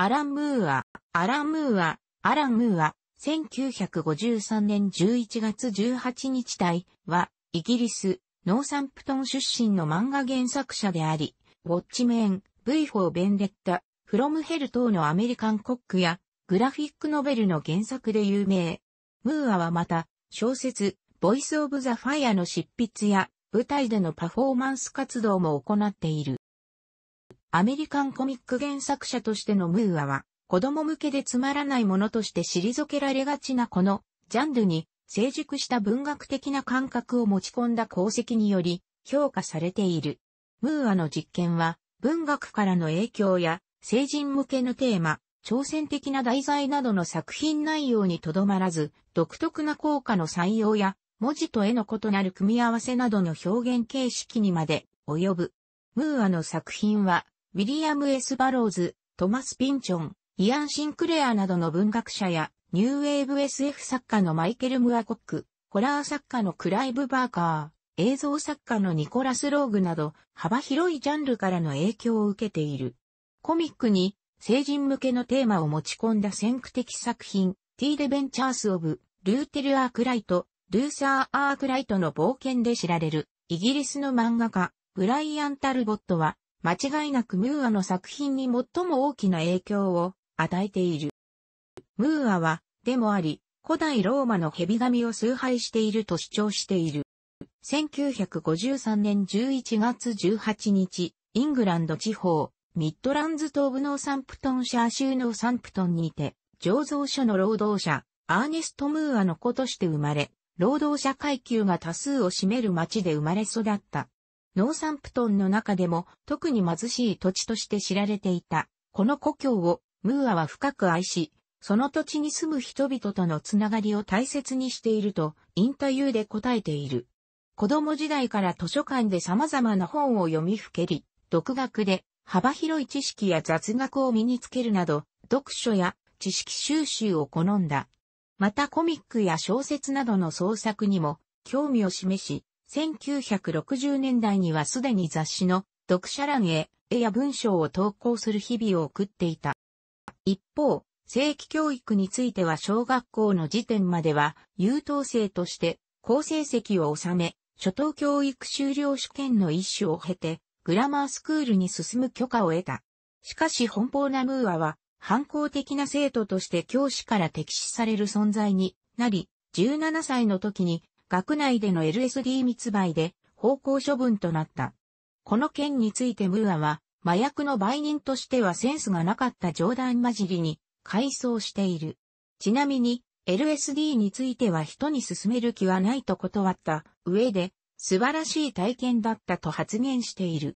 アラン・ムーア、アラン・ムーア、アラン・ムーア、1953年11月18日体は、イギリス、ノーサンプトン出身の漫画原作者であり、ウォッチメン、V フォー・ベンデッタ、フロムヘル等のアメリカンコックや、グラフィックノベルの原作で有名。ムーアはまた、小説、ボイス・オブ・ザ・ファイアの執筆や、舞台でのパフォーマンス活動も行っている。アメリカンコミック原作者としてのムーアは、子供向けでつまらないものとして退けられがちなこのジャンルに成熟した文学的な感覚を持ち込んだ功績により評価されている。ムーアの実験は文学からの影響や成人向けのテーマ、挑戦的な題材などの作品内容にとどまらず、独特な効果の採用や文字と絵の異なる組み合わせなどの表現形式にまで及ぶ。ムーアの作品はウィリアム・エスバローズ、トマス・ピンチョン、イアン・シンクレアなどの文学者や、ニューウェーブ SF 作家のマイケル・ムアコック、ホラー作家のクライブ・バーカー、映像作家のニコラス・ローグなど、幅広いジャンルからの影響を受けている。コミックに、成人向けのテーマを持ち込んだ先駆的作品、ティーデ・ベンチャース・オブ、ルーテル・アークライト、ルーサー・アークライトの冒険で知られる、イギリスの漫画家、ブライアン・タルボットは、間違いなくムーアの作品に最も大きな影響を与えている。ムーアは、でもあり、古代ローマの蛇神を崇拝していると主張している。1953年11月18日、イングランド地方、ミッドランズ東部のサンプトンシャー州のサンプトンにて、醸造所の労働者、アーネスト・ムーアの子として生まれ、労働者階級が多数を占める町で生まれ育った。ノーサンプトンの中でも特に貧しい土地として知られていた。この故郷をムーアは深く愛し、その土地に住む人々とのつながりを大切にしているとインタビューで答えている。子供時代から図書館で様々な本を読みふけり、独学で幅広い知識や雑学を身につけるなど、読書や知識収集を好んだ。またコミックや小説などの創作にも興味を示し、1960年代にはすでに雑誌の読者欄へ絵や文章を投稿する日々を送っていた。一方、正規教育については小学校の時点までは優等生として高成績を収め、初等教育修了試験の一種を経て、グラマースクールに進む許可を得た。しかし奔放なムーアは、反抗的な生徒として教師から敵視される存在になり、17歳の時に学内での LSD 密売で方向処分となった。この件についてムーアは、麻薬の売人としてはセンスがなかった冗談混じりに、回想している。ちなみに、LSD については人に勧める気はないと断った上で、素晴らしい体験だったと発言している。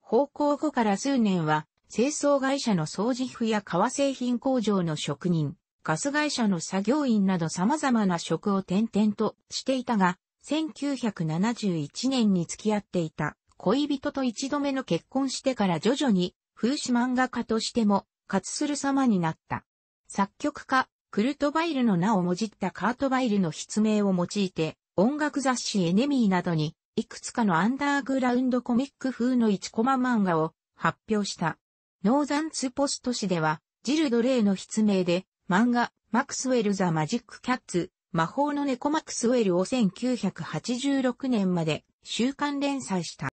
方向後から数年は、清掃会社の掃除婦や革製品工場の職人、ガス会社の作業員など様々な職を転々としていたが、1971年に付き合っていた恋人と一度目の結婚してから徐々に風刺漫画家としても活する様になった。作曲家、クルトバイルの名をもじったカートバイルの筆名を用いて、音楽雑誌エネミーなどに、いくつかのアンダーグラウンドコミック風の1コマ漫画を発表した。ノーザンツポスト誌では、ジルドレイの筆名で、漫画、マクスウェル・ザ・マジック・キャッツ、魔法の猫マクスウェルを1986年まで週刊連載した。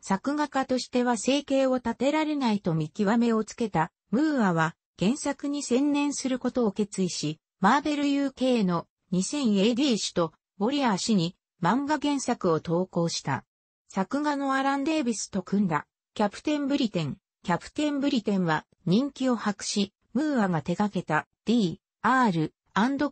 作画家としては生計を立てられないと見極めをつけたムーアは原作に専念することを決意し、マーベル UK の 2000AD 氏とウォリアー氏に漫画原作を投稿した。作画のアラン・デイビスと組んだキャプテン・ブリテン。キャプテン・ブリテンは人気を博し、ムーアが手掛けた D、R、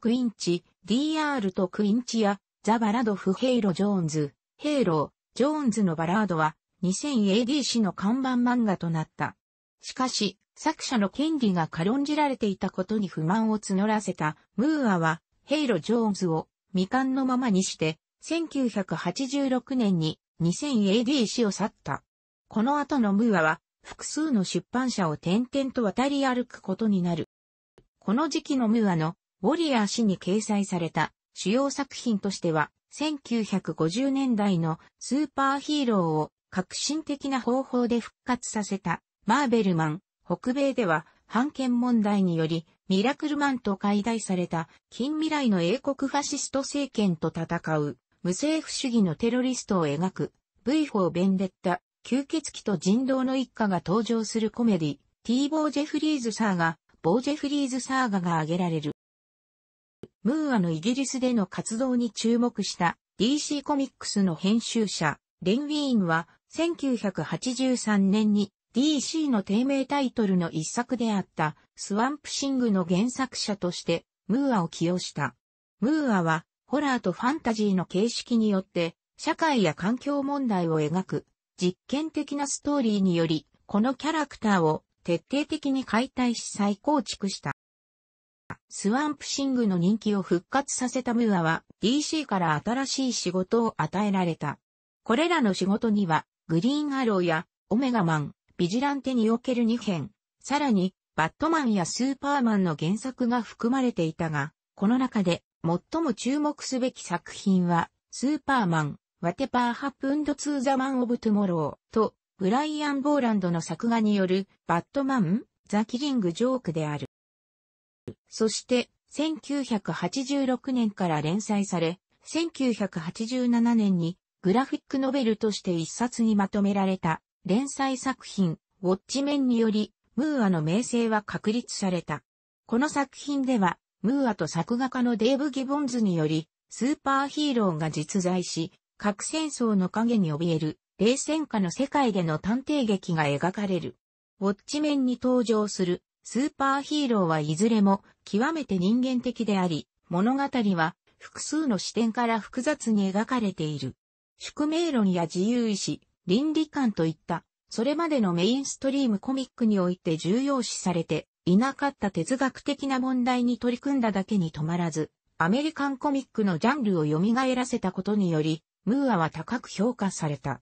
クインチ、DR とクインチや、ザ・バラド・フ・ヘイロ・ジョーンズ、ヘイロー、ジョーンズのバラードは、2000AD 史の看板漫画となった。しかし、作者の権利が軽んじられていたことに不満を募らせたムーアは、ヘイロ・ジョーンズを未完のままにして、1986年に 2000AD 史を去った。この後のムーアは、複数の出版社を転々と渡り歩くことになる。この時期のムーアのウォリアー氏に掲載された主要作品としては、1950年代のスーパーヒーローを革新的な方法で復活させたマーベルマン、北米では反権問題によりミラクルマンと解体された近未来の英国ファシスト政権と戦う無政府主義のテロリストを描く V4 ベンデッタ吸血鬼と人道の一家が登場するコメディ、ティー・ボージェフリーズサーガ、ボージェフリーズサーガが挙げられる。ムーアのイギリスでの活動に注目した DC コミックスの編集者、レン・ウィーンは1983年に DC の低迷タイトルの一作であったスワンプシングの原作者としてムーアを起用した。ムーアはホラーとファンタジーの形式によって社会や環境問題を描く実験的なストーリーにより、このキャラクターを徹底的に解体し再構築した。スワンプシングの人気を復活させたムーアは DC から新しい仕事を与えられた。これらの仕事には、グリーンアローやオメガマン、ビジランテにおける2編、さらに、バットマンやスーパーマンの原作が含まれていたが、この中で最も注目すべき作品は、スーパーマン、ワテパーハップ・ r h ーザマンオブトゥモローと、ブライアン・ボーランドの作画による、バットマン、ザ・キリング・ジョークである。そして、1986年から連載され、1987年にグラフィックノベルとして一冊にまとめられた連載作品ウォッチメンによりムーアの名声は確立された。この作品ではムーアと作画家のデーブ・ギボンズによりスーパーヒーローが実在し核戦争の影に怯える、冷戦下の世界での探偵劇が描かれる。ウォッチ面に登場するスーパーヒーローはいずれも極めて人間的であり、物語は複数の視点から複雑に描かれている。宿命論や自由意志、倫理観といった、それまでのメインストリームコミックにおいて重要視されていなかった哲学的な問題に取り組んだだけに止まらず、アメリカンコミックのジャンルを蘇らせたことにより、ムーアは高く評価された。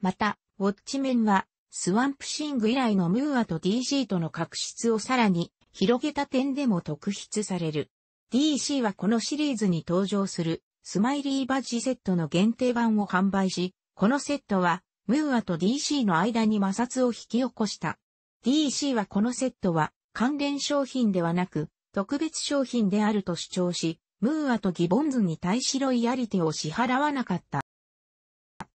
また、ウォッチメンは、スワンプシング以来のムーアと DC との確執をさらに広げた点でも特筆される。DC はこのシリーズに登場するスマイリーバッジセットの限定版を販売し、このセットはムーアと DC の間に摩擦を引き起こした。DC はこのセットは関連商品ではなく特別商品であると主張し、ムーアとギボンズに対しロイヤリテを支払わなかった。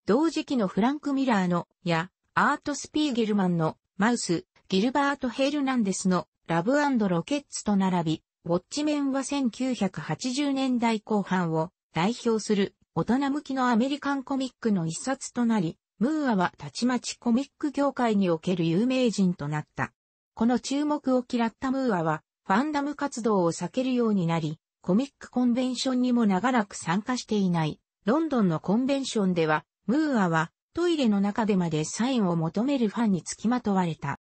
同時期のフランク・ミラーの、や、アート・スピーゲルマンの、マウス、ギルバート・ヘルナンデスの、ラブロケッツと並び、ウォッチメンは1980年代後半を代表する大人向きのアメリカンコミックの一冊となり、ムーアはたちまちコミック業界における有名人となった。この注目を嫌ったムーアは、ファンダム活動を避けるようになり、コミックコンベンションにも長らく参加していない。ロンドンのコンベンションでは、ムーアはトイレの中でまでサインを求めるファンにつきまとわれた。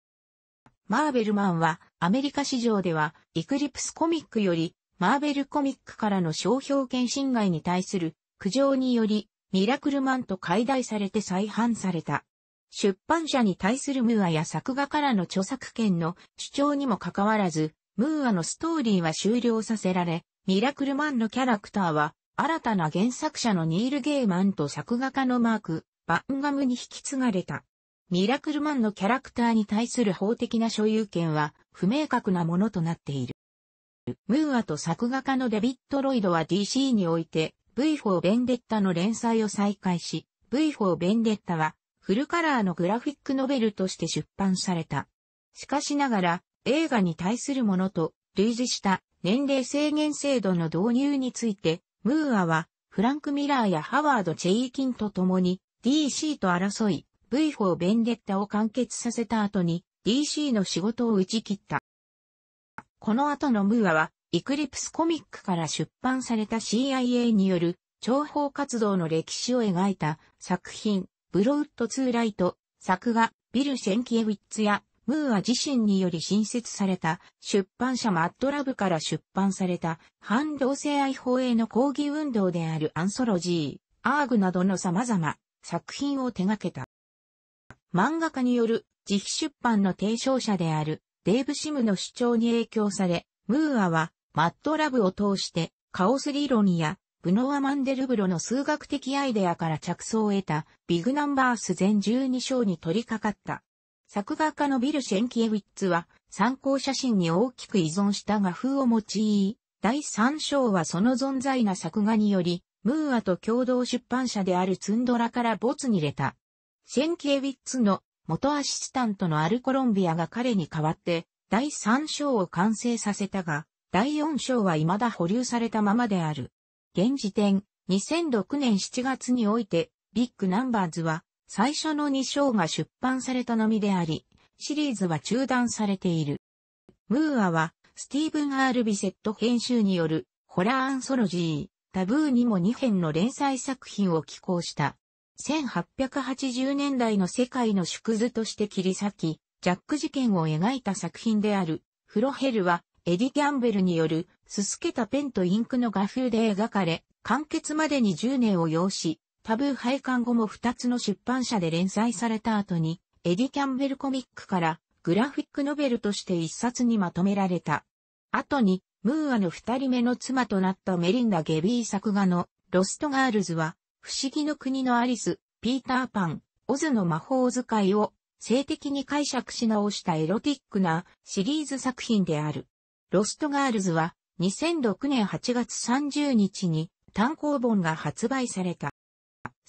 マーベルマンはアメリカ市場ではイクリプスコミックよりマーベルコミックからの商標権侵害に対する苦情によりミラクルマンと解体されて再販された。出版社に対するムーアや作画からの著作権の主張にもかかわらず、ムーアのストーリーは終了させられ、ミラクルマンのキャラクターは、新たな原作者のニール・ゲイマンと作画家のマーク、バンガムに引き継がれた。ミラクルマンのキャラクターに対する法的な所有権は不明確なものとなっている。ムーアと作画家のデビッド・ロイドは DC において V4 ベンデッタの連載を再開し、V4 ベンデッタはフルカラーのグラフィックノベルとして出版された。しかしながら映画に対するものと類似した年齢制限制度の導入について、ムーアは、フランク・ミラーやハワード・チェイキンと共に、DC と争い、V4 ベンデッタを完結させた後に、DC の仕事を打ち切った。この後のムーアは、イクリプスコミックから出版された CIA による、諜報活動の歴史を描いた作品、ブロウッド・ツー・ライト、作画、ビル・シェンキエウィッツやムーア自身により新設された出版社マッドラブから出版された反同性愛法への抗議運動であるアンソロジー、アーグなどの様々作品を手掛けた。漫画家による自費出版の提唱者であるデーブ・シムの主張に影響され、ムーアはマッドラブを通してカオス理論やブノア・マンデルブロの数学的アイデアから着想を得たビグナンバース全12章に取り掛かった。作画家のビル・シェンキエウィッツは、参考写真に大きく依存した画風を用い、第三章はその存在な作画により、ムーアと共同出版社であるツンドラから没に入れた。シェンキエウィッツの元アシスタントのアルコロンビアが彼に代わって、第3章を完成させたが、第4章は未だ保留されたままである。現時点、2006年7月において、ビッグナンバーズは、最初の2章が出版されたのみであり、シリーズは中断されている。ムーアは、スティーブン・アール・ビセット編集による、ホラーアンソロジー、タブーにも2編の連載作品を寄稿した。1880年代の世界の縮図として切り裂き、ジャック事件を描いた作品である、フロヘルは、エディ・ギャンベルによる、すすけたペンとインクの画風で描かれ、完結までに10年を要し、タブー廃刊後も2つの出版社で連載された後に、エディ・キャンベルコミックからグラフィックノベルとして一冊にまとめられた。後に、ムーアの二人目の妻となったメリンダ・ゲビー作画のロストガールズは、不思議の国のアリス、ピーターパン、オズの魔法使いを性的に解釈し直したエロティックなシリーズ作品である。ロストガールズは2006年8月30日に単行本が発売された。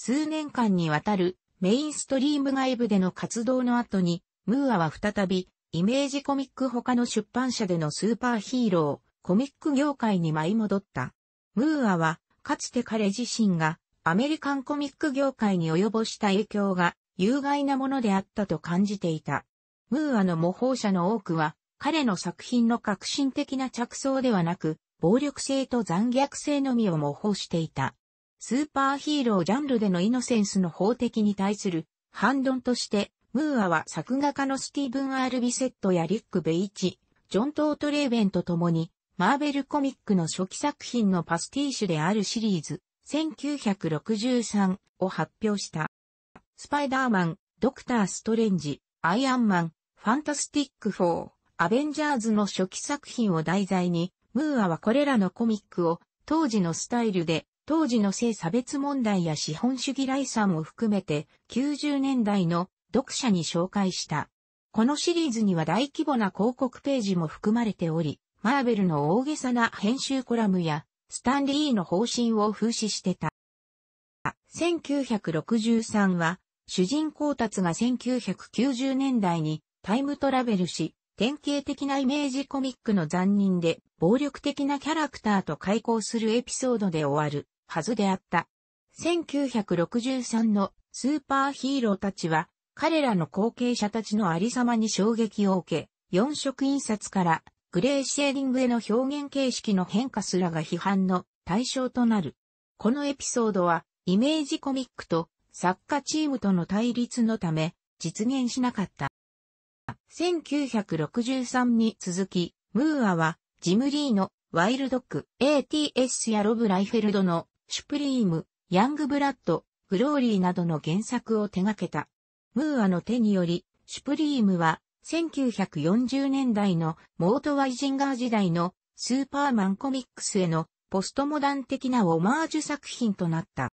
数年間にわたるメインストリーム外部での活動の後に、ムーアは再び、イメージコミック他の出版社でのスーパーヒーロー、コミック業界に舞い戻った。ムーアは、かつて彼自身が、アメリカンコミック業界に及ぼした影響が、有害なものであったと感じていた。ムーアの模倣者の多くは、彼の作品の革新的な着想ではなく、暴力性と残虐性のみを模倣していた。スーパーヒーロージャンルでのイノセンスの法的に対する反論として、ムーアは作画家のスティーブン・アール・ビセットやリック・ベイチ、ジョン・トートレーベンと共に、マーベルコミックの初期作品のパスティーシュであるシリーズ、1963を発表した。スパイダーマン、ドクター・ストレンジ、アイアンマン、ファンタスティックフォー、アベンジャーズの初期作品を題材に、ムーアはこれらのコミックを当時のスタイルで当時の性差別問題や資本主義来産を含めて90年代の読者に紹介した。このシリーズには大規模な広告ページも含まれており、マーベルの大げさな編集コラムや、スタンリーの方針を風刺してた。1963は、主人公達が1990年代にタイムトラベルし、典型的なイメージコミックの残忍で暴力的なキャラクターと開口するエピソードで終わる。はずであった。1963のスーパーヒーローたちは、彼らの後継者たちのありさまに衝撃を受け、4色印刷からグレーシェーディングへの表現形式の変化すらが批判の対象となる。このエピソードは、イメージコミックと作家チームとの対立のため、実現しなかった。1963に続き、ムーアは、ジムリーのワイルドック、ATS やロブ・ライフェルドのシュプリーム、ヤングブラッド、グローリーなどの原作を手掛けた。ムーアの手により、シュプリームは、1940年代のモート・ワイジンガー時代のスーパーマンコミックスへのポストモダン的なオマージュ作品となった。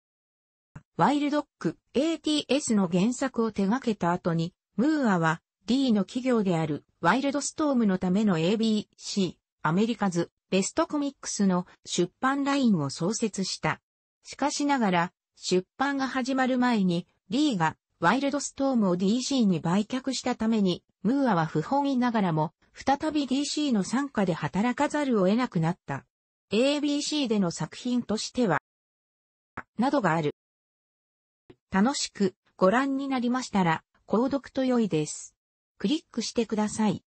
ワイルドック ATS の原作を手掛けた後に、ムーアは D の企業であるワイルドストームのための ABC アメリカズベストコミックスの出版ラインを創設した。しかしながら、出版が始まる前に、リーが、ワイルドストームを DC に売却したために、ムーアは不本意ながらも、再び DC の傘下で働かざるを得なくなった。ABC での作品としては、などがある。楽しくご覧になりましたら、購読と良いです。クリックしてください。